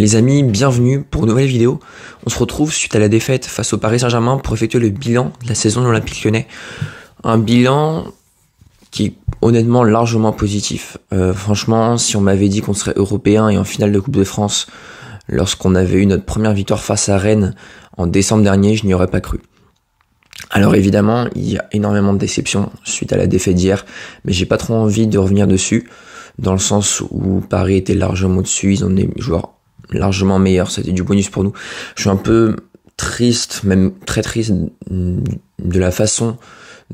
Les amis, bienvenue pour une nouvelle vidéo. On se retrouve suite à la défaite face au Paris Saint-Germain pour effectuer le bilan de la saison de l'Olympique lyonnais. Un bilan qui est honnêtement largement positif. Euh, franchement, si on m'avait dit qu'on serait européen et en finale de Coupe de France lorsqu'on avait eu notre première victoire face à Rennes en décembre dernier, je n'y aurais pas cru. Alors évidemment, il y a énormément de déceptions suite à la défaite d'hier, mais j'ai pas trop envie de revenir dessus, dans le sens où Paris était largement au-dessus, ils ont des joueurs largement meilleur. C'était du bonus pour nous. Je suis un peu triste, même très triste, de la façon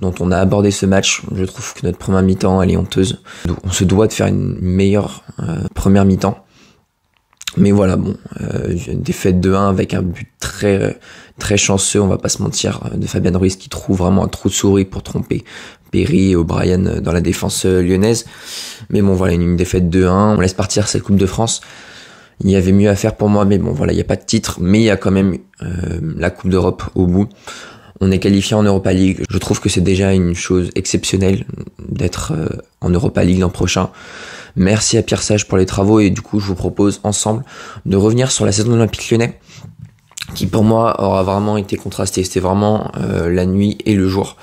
dont on a abordé ce match. Je trouve que notre première mi-temps, elle est honteuse. On se doit de faire une meilleure euh, première mi-temps. Mais voilà, bon, euh, défaite de 1 avec un but très très chanceux, on va pas se mentir, euh, de Fabien Ruiz qui trouve vraiment un trou de souris pour tromper Perry et O'Brien euh, dans la défense lyonnaise. Mais bon, voilà, une, défaite de 1 on laisse partir cette Coupe de France il y avait mieux à faire pour moi, mais bon, voilà, il n'y a pas de titre, mais il y a quand même euh, la Coupe d'Europe au bout. On est qualifié en Europa League. Je trouve que c'est déjà une chose exceptionnelle d'être euh, en Europa League l'an prochain. Merci à Pierre Sage pour les travaux et du coup, je vous propose ensemble de revenir sur la saison olympique l'Olympique Lyonnais, qui pour moi aura vraiment été contrastée. C'était vraiment euh, la nuit et le jour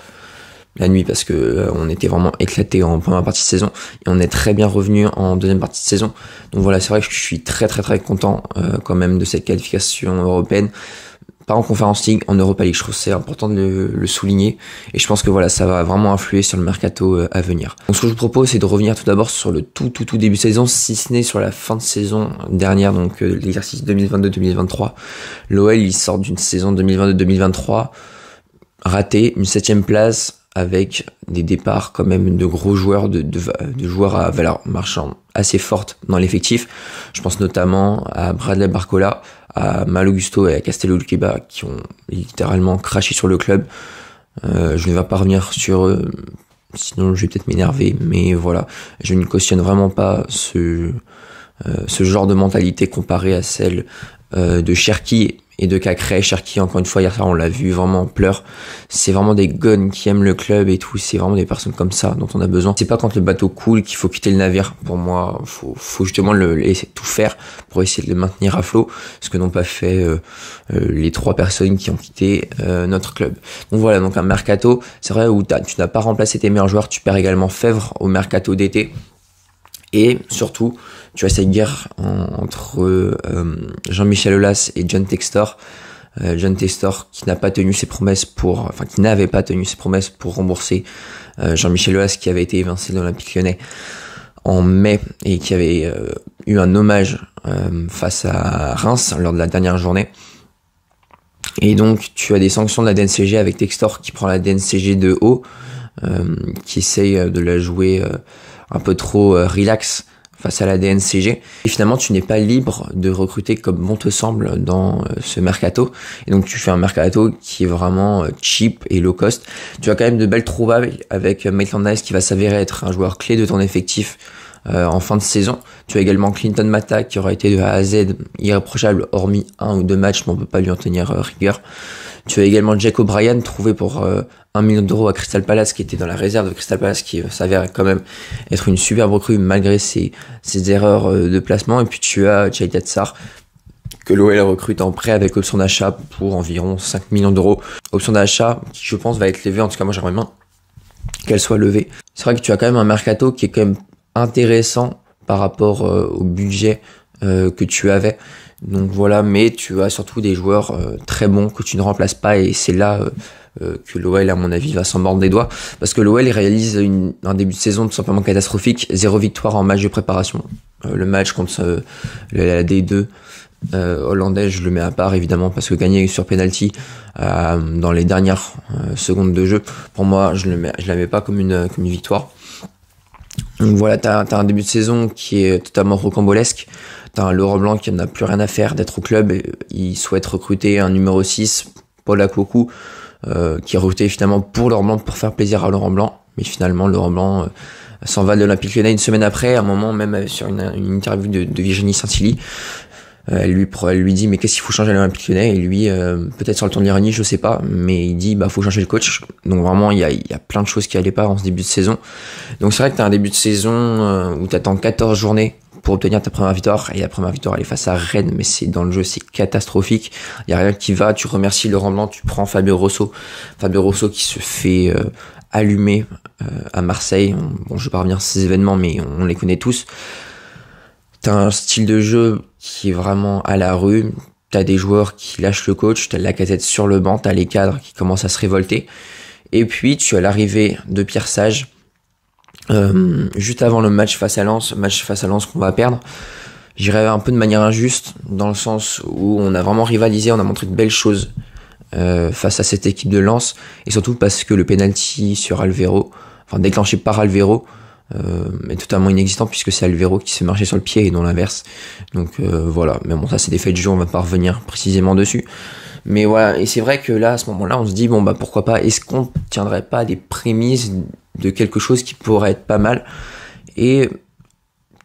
la nuit parce que euh, on était vraiment éclaté en première partie de saison et on est très bien revenu en deuxième partie de saison. Donc voilà, c'est vrai que je suis très très très content euh, quand même de cette qualification européenne. Pas en conférence League, en Europa League, je trouve c'est important de le, souligner et je pense que voilà, ça va vraiment influer sur le mercato euh, à venir. Donc ce que je vous propose, c'est de revenir tout d'abord sur le tout tout tout début de saison, si ce n'est sur la fin de saison dernière, donc l'exercice 2022-2023. L'OL, il sort d'une saison 2022-2023 ratée, une septième place, avec des départs quand même de gros joueurs, de, joueurs à valeur marchande assez forte dans l'effectif. Je pense notamment à Bradley Barcola, à Malogusto et à Castello Luqueba qui ont littéralement craché sur le club. Euh, je ne vais pas revenir sur eux, sinon je vais peut-être m'énerver, mais voilà, je ne cautionne vraiment pas ce, euh, ce genre de mentalité comparé à celle euh, de Cherki et de Cacré. Cherki, encore une fois, hier soir, on l'a vu vraiment en C'est vraiment des gones qui aiment le club et tout. C'est vraiment des personnes comme ça dont on a besoin. C'est pas quand le bateau coule qu'il faut quitter le navire. Pour moi, faut, faut justement le, tout faire pour essayer de le maintenir à flot. Ce que n'ont pas fait euh, euh, les trois personnes qui ont quitté notre club. Donc voilà, donc un mercato, c'est vrai, où tu n'as pas remplacé tes meilleurs joueurs. Tu perds également Fèvre au mercato d'été. Et surtout, tu as cette guerre entre euh, Jean-Michel Aulas et John Textor. Euh, John Textor qui n'a pas tenu ses promesses pour, enfin qui n'avait pas tenu ses promesses pour rembourser euh, Jean-Michel Aulas qui avait été évincé de l'Olympique Lyonnais en mai et qui avait eu un hommage face à Reims lors de la dernière journée. Et donc tu as des sanctions de la DNCG avec Textor qui prend la DNCG de haut, qui essaye de la jouer un peu trop euh, relax face à la DNCG. Et finalement, tu n'es pas libre de recruter comme bon te semble dans euh, ce mercato. Et donc, tu fais un mercato qui est vraiment euh, cheap et low cost. Tu as quand même de belles trouvables avec Maitland Nice qui va s'avérer être un joueur clé de ton effectif. en fin de saison. Tu as également Clinton Mata qui aura été de A à Z irréprochable, hormis un ou deux matchs, mais on peut pas lui en tenir rigueur. Tu as également Jack O'Brien trouvé pour 1 euh, million d'euros à Crystal Palace qui était dans la réserve de Crystal Palace qui euh, s'avère quand même être une superbe recrue malgré ses, ses erreurs euh, de placement. Et puis tu as Jade Tsar que l'OL recrute en prêt avec option d'achat pour environ 5 millions d'euros. Option d'achat qui je pense va être levée, en tout cas moi j'aimerais bien qu'elle soit levée. C'est vrai que tu as quand même un mercato qui est quand même intéressant par rapport au budget que tu avais. Donc voilà, mais tu as surtout des joueurs euh, très bons que tu ne remplaces pas et c'est là euh, euh, que l'OL, à mon avis, va s'en des doigts. Parce que l'OL réalise un début de saison tout simplement catastrophique, zéro victoire en match de préparation. le match contre la D2 hollandais, je le mets à part évidemment parce que gagner sur penalty dans les dernières secondes de jeu, pour moi, je ne la mets pas comme une victoire. Donc voilà, t'as un début de saison qui est totalement rocambolesque. T'as un Laurent Blanc qui n'a plus rien à faire d'être au club. Il souhaite recruter un numéro 6, Paul Akoku, euh, qui est recruté finalement pour Laurent Blanc pour faire plaisir à Laurent Blanc. Mais finalement, Laurent Blanc euh, s'en va de l'Olympique Lyonnais une semaine après, à un moment même euh, sur une, interview de, Virginie saint cily euh, elle lui, lui dit mais qu'est-ce qu'il faut changer à l'Olympique Lyonnais et lui euh, peut-être sur le ton de l'ironie je sais pas mais il dit bah faut changer le coach donc vraiment il y a, y a plein de choses qui allaient pas en ce début de saison donc c'est vrai que t'as un début de saison euh, où t'attends 14 journées pour obtenir ta première victoire et la première victoire elle est face à Rennes mais c'est dans le jeu c'est catastrophique il y a rien qui va tu remercies Laurent Blanc tu prends Fabio Rosso Fabio Rosso qui se fait euh, allumer à Marseille bon je vais pas revenir sur ces événements mais on les connaît tous t'as un style de jeu qui est vraiment à la rue. T'as des joueurs qui lâchent le coach, t'as la cassette sur le banc, t'as les cadres qui commencent à se révolter. Et puis tu as l'arrivée de Pierre Sage euh, juste avant le match face à Lens, match face à Lens qu'on va perdre. J'irais un peu de manière injuste, dans le sens où on a vraiment rivalisé, on a montré de belles choses euh, face à cette équipe de Lens, et surtout parce que le penalty sur Alvero, enfin déclenché par Alvero, mais euh, totalement inexistant puisque c'est Alvero qui s'est marché sur le pied et non l'inverse. Donc euh, voilà, mais bon ça c'est des faits de jeu, on va pas revenir précisément dessus. Mais voilà, et c'est vrai que là, à ce moment-là, on se dit, bon, bah pourquoi pas, est-ce qu'on tiendrait pas des prémices de quelque chose qui pourrait être pas mal Et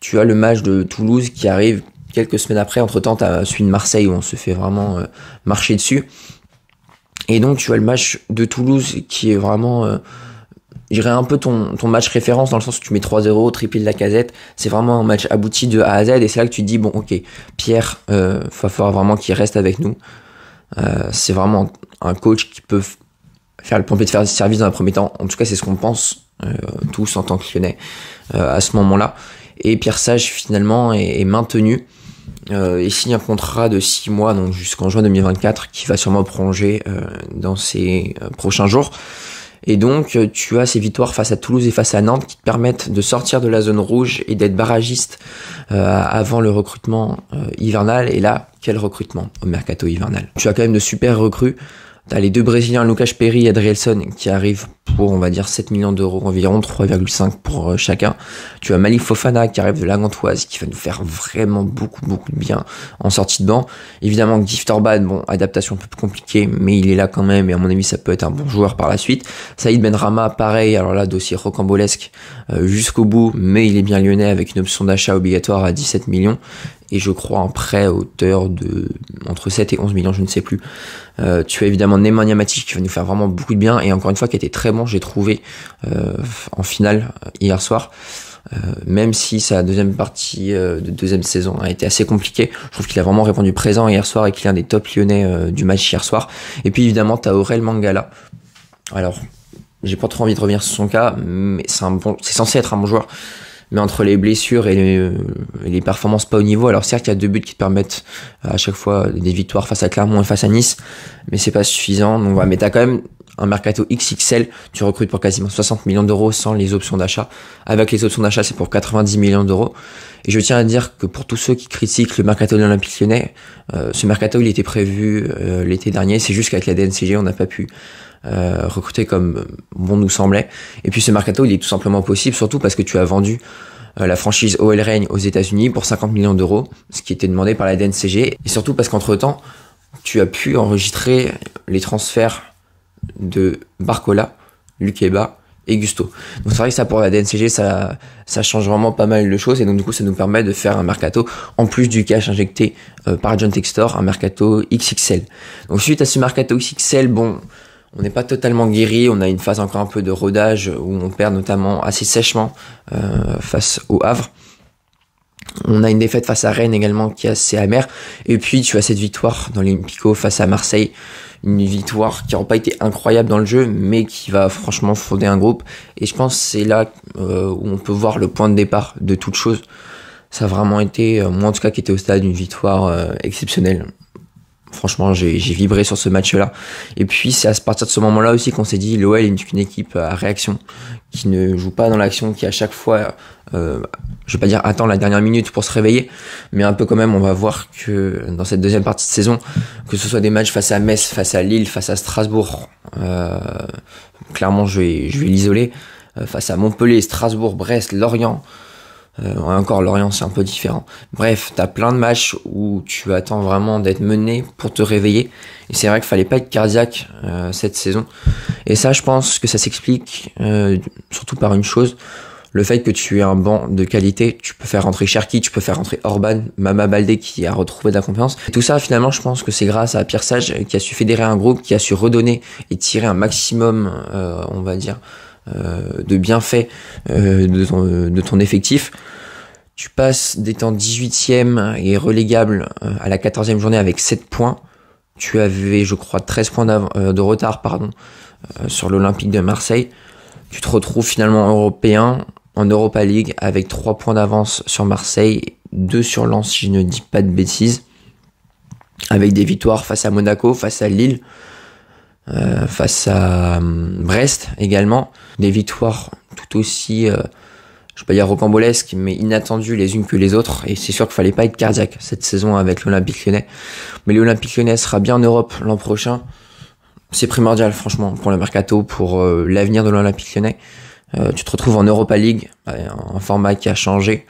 tu as le match de Toulouse qui arrive quelques semaines après, entre-temps, tu as celui de Marseille où on se fait vraiment euh, marcher dessus. Et donc, tu as le match de Toulouse qui est vraiment j'irais un peu ton, match référence dans le sens où tu mets 3-0, triplé de la casette. C'est vraiment un match abouti de A à Z et c'est là que tu te dis bon, ok, Pierre, il va euh, falloir vraiment qu'il reste avec nous. Euh, c'est vraiment un coach qui peut faire le pompier de faire service dans un premier temps. En tout cas, c'est ce qu'on pense euh, tous en tant que Lyonnais à ce moment-là. Et Pierre Sage finalement est, maintenu. il signe un contrat de 6 mois, donc jusqu'en juin 2024, qui va sûrement prolonger dans ses prochains jours. Et donc, euh, tu as ces victoires face à Toulouse et face à Nantes qui te permettent de sortir de la zone rouge et d'être barragiste euh, avant le recrutement euh, hivernal. Et là, quel recrutement au mercato hivernal Tu as quand même de super recrues T'as les deux Brésiliens, Lucas Perry et Adrielson, qui arrivent pour, on va dire, 7 millions d'euros environ, 3,5 pour euh, chacun. Tu as Malik Fofana, qui arrive de la Gantoise, qui va nous faire vraiment beaucoup, beaucoup de bien en sortie de banc. Évidemment, Gift Orban, bon, adaptation un peu plus compliquée, mais il est là quand même, et à mon avis, ça peut être un bon joueur par la suite. Saïd Benrama, pareil, alors là, dossier rocambolesque euh, jusqu'au bout, mais il est bien lyonnais avec une option d'achat obligatoire à 17 millions et je crois un prêt à hauteur de entre 7 et 11 millions, je ne sais plus. Euh, tu as évidemment Nemanja Matic qui va nous faire vraiment beaucoup de bien et encore une fois qui était très bon, j'ai trouvé euh, en finale euh, hier soir. même si sa deuxième partie de deuxième saison a été assez compliquée, je trouve qu'il a vraiment répondu présent hier soir et qu'il est un des top lyonnais du match hier soir. Et puis évidemment, tu as Aurel Mangala. Alors, j'ai pas trop envie de revenir sur son cas, mais c'est un bon, c'est censé être un bon joueur mais entre les blessures euh, et les, performances pas au niveau, alors certes il y a deux buts qui te permettent euh, à chaque fois des victoires face à Clermont et face à Nice, mais c'est pas suffisant. Donc va. mais t'as quand même un mercato XXL, tu recrutes pour quasiment 60 millions d'euros sans les options d'achat. Avec les options d'achat, c'est pour 90 millions d'euros. Et je tiens à dire que pour tous ceux qui critiquent le mercato de l'Olympique Lyonnais, euh, ce mercato il était prévu l'été dernier, c'est juste qu'avec la DNCG on n'a pas pu euh, recruter comme bon nous semblait. Et puis ce mercato, il est tout simplement possible, surtout parce que tu as vendu euh, la franchise OL Reign aux États-Unis pour 50 millions d'euros, ce qui était demandé par la DNCG, et surtout parce qu'entre-temps, tu as pu enregistrer les transferts de Barcola, Lukeba et Gusto. Donc c'est vrai que ça pour la DNCG, ça, ça change vraiment pas mal de choses, et donc du coup ça nous permet de faire un mercato, en plus du cash injecté euh, par John Textor, un mercato XXL. Donc suite à ce mercato XXL, bon, on n'est pas totalement guéri, on a une phase encore un peu de rodage où on perd notamment assez sèchement euh, face au Havre. On a une défaite face à Rennes également qui est assez amère. Et puis tu as cette victoire dans l'Olympico face à Marseille. Une victoire qui n'a pas été incroyable dans le jeu, mais qui va franchement fonder un groupe. Et je pense c'est là euh, où on peut voir le point de départ de toute chose. Ça a vraiment été, euh, moi en tout cas qui était au stade, une victoire exceptionnelle franchement, j'ai vibré sur ce match-là. Et puis, c'est à partir de ce moment-là aussi qu'on s'est dit, l'OL est une équipe à réaction, qui ne joue pas dans l'action, qui à chaque fois, euh, je vais pas dire attend la dernière minute pour se réveiller, mais un peu quand même, on va voir que dans cette deuxième partie de saison, que ce soit des matchs face à Metz, face à Lille, face à Strasbourg, euh, clairement, je vais, l'isoler, euh, face à Montpellier, Strasbourg, Brest, Lorient, euh, encore Lorient, c'est un peu différent. Bref, t'as plein de matchs où tu attends vraiment d'être mené pour te réveiller. Et c'est vrai qu'il fallait pas être cardiaque euh, cette saison. Et ça, je pense que ça s'explique euh, surtout par une chose. Le fait que tu aies un banc de qualité, tu peux faire rentrer Cherki, tu peux faire rentrer Orban, Mama Baldé qui a retrouvé de la confiance. tout ça, finalement, je pense que c'est grâce à Pierre Sage qui a su fédérer un groupe, qui a su redonner et tirer un maximum, euh, on va dire, euh, de bienfaits euh, euh, de ton, effectif. Tu passes temps 18e et relégable à la 14e journée avec 7 points. Tu avais, je crois, 13 points de retard pardon, sur l'Olympique de Marseille. Tu te retrouves finalement européen en Europa League avec 3 points d'avance sur Marseille, 2 sur Lens si je ne dis pas de bêtises, avec des victoires face à Monaco, face à Lille, euh, face à hum, Brest également. Des victoires tout aussi, euh, je ne vais pas dire rocambolesques, mais inattendues les unes que les autres. Et c'est sûr qu'il fallait pas être cardiaque cette saison avec l'Olympique lyonnais. Mais l'Olympique lyonnais sera bien en Europe l'an prochain. C'est primordial franchement pour le mercato, pour euh, l'avenir de l'Olympique lyonnais. tu te retrouves en Europa League, un format qui a changé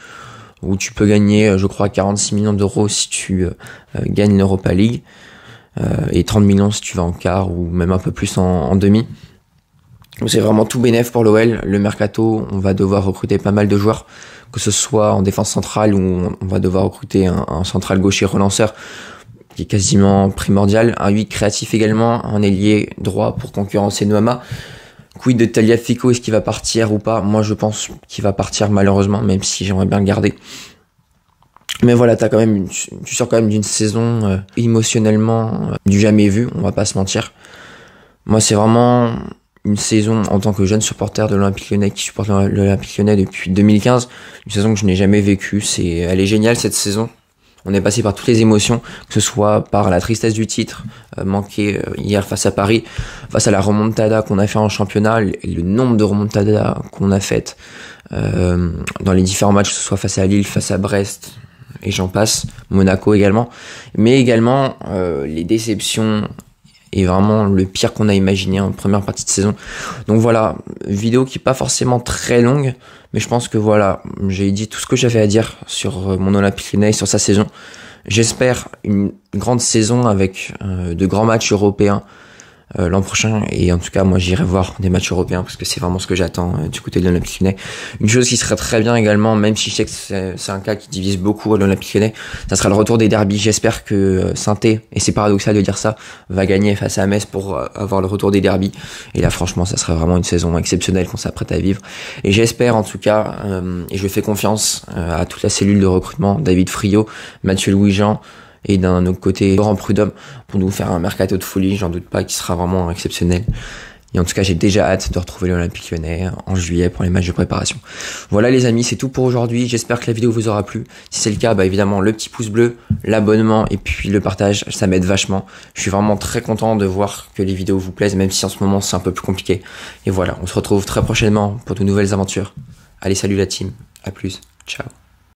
où tu peux gagner, je crois, 46 millions d'euros si tu gagnes l'Europa League. Euh, et 30 millions si tu vas en quart ou même un peu plus en, demi. C'est vraiment tout bénéf pour l'OL. Le mercato, on va devoir recruter pas mal de joueurs, que ce soit en défense centrale ou on va devoir recruter un, central gaucher relanceur qui est quasiment primordial. Un 8 créatif également, un ailier droit pour concurrencer Noama. Quid de Taliafico, est-ce qu'il va partir ou pas Moi je pense qu'il va partir malheureusement, même si j'aimerais bien le garder. Mais voilà, t'as quand même tu sors quand même d'une saison euh, émotionnellement euh, du jamais vu, on va pas se mentir. Moi, c'est vraiment une saison en tant que jeune supporter de l'Olympique Lyonnais qui supporte l'Olympique Lyonnais depuis 2015, une saison que je n'ai jamais vécue. C'est, elle est géniale cette saison. On est passé par toutes les émotions, que ce soit par la tristesse du titre euh, manqué hier face à Paris, face à la remontada qu'on a fait en championnat, le, le nombre de remontadas qu'on a faites dans les différents matchs, que ce soit face à Lille, face à Brest, et j'en passe, Monaco également, mais également euh, les déceptions et vraiment le pire qu'on a imaginé en première partie de saison. Donc voilà, vidéo qui n'est pas forcément très longue, mais je pense que voilà, j'ai dit tout ce que j'avais à dire sur euh, mon Olympique Lyonnais, sur sa saison. J'espère une grande saison avec euh, de grands matchs européens, euh, l'an prochain. Et en tout cas, moi, j'irai voir des matchs européens parce que c'est vraiment ce que j'attends euh, du côté de l'Olympique Lyonnais. Une chose qui serait très bien également, même si je sais que c'est un cas qui divise beaucoup à l'Olympique Lyonnais, ça sera le retour des derbies. J'espère que euh, Saint-Thé, et c'est paradoxal de dire ça, va gagner face à Metz pour avoir le retour des derbies. Et là, franchement, ça serait vraiment une saison exceptionnelle qu'on s'apprête à vivre. Et j'espère, en tout cas, et je fais confiance à toute la cellule de recrutement, David Friot, Mathieu Louis-Jean, et d'un autre côté Laurent Prudhomme pour nous faire un mercato de folie, j'en doute pas, qui sera vraiment exceptionnel. Et en tout cas, j'ai déjà hâte de retrouver l'Olympique lyonnais en juillet pour les matchs de préparation. Voilà les amis, c'est tout pour aujourd'hui. J'espère que la vidéo vous aura plu. Si c'est le cas, bah, évidemment, le petit pouce bleu, l'abonnement et puis le partage, ça m'aide vachement. Je suis vraiment très content de voir que les vidéos vous plaisent, même si en ce moment c'est un peu plus compliqué. Et voilà, on se retrouve très prochainement pour de nouvelles aventures. Allez, salut la team. À plus. Ciao.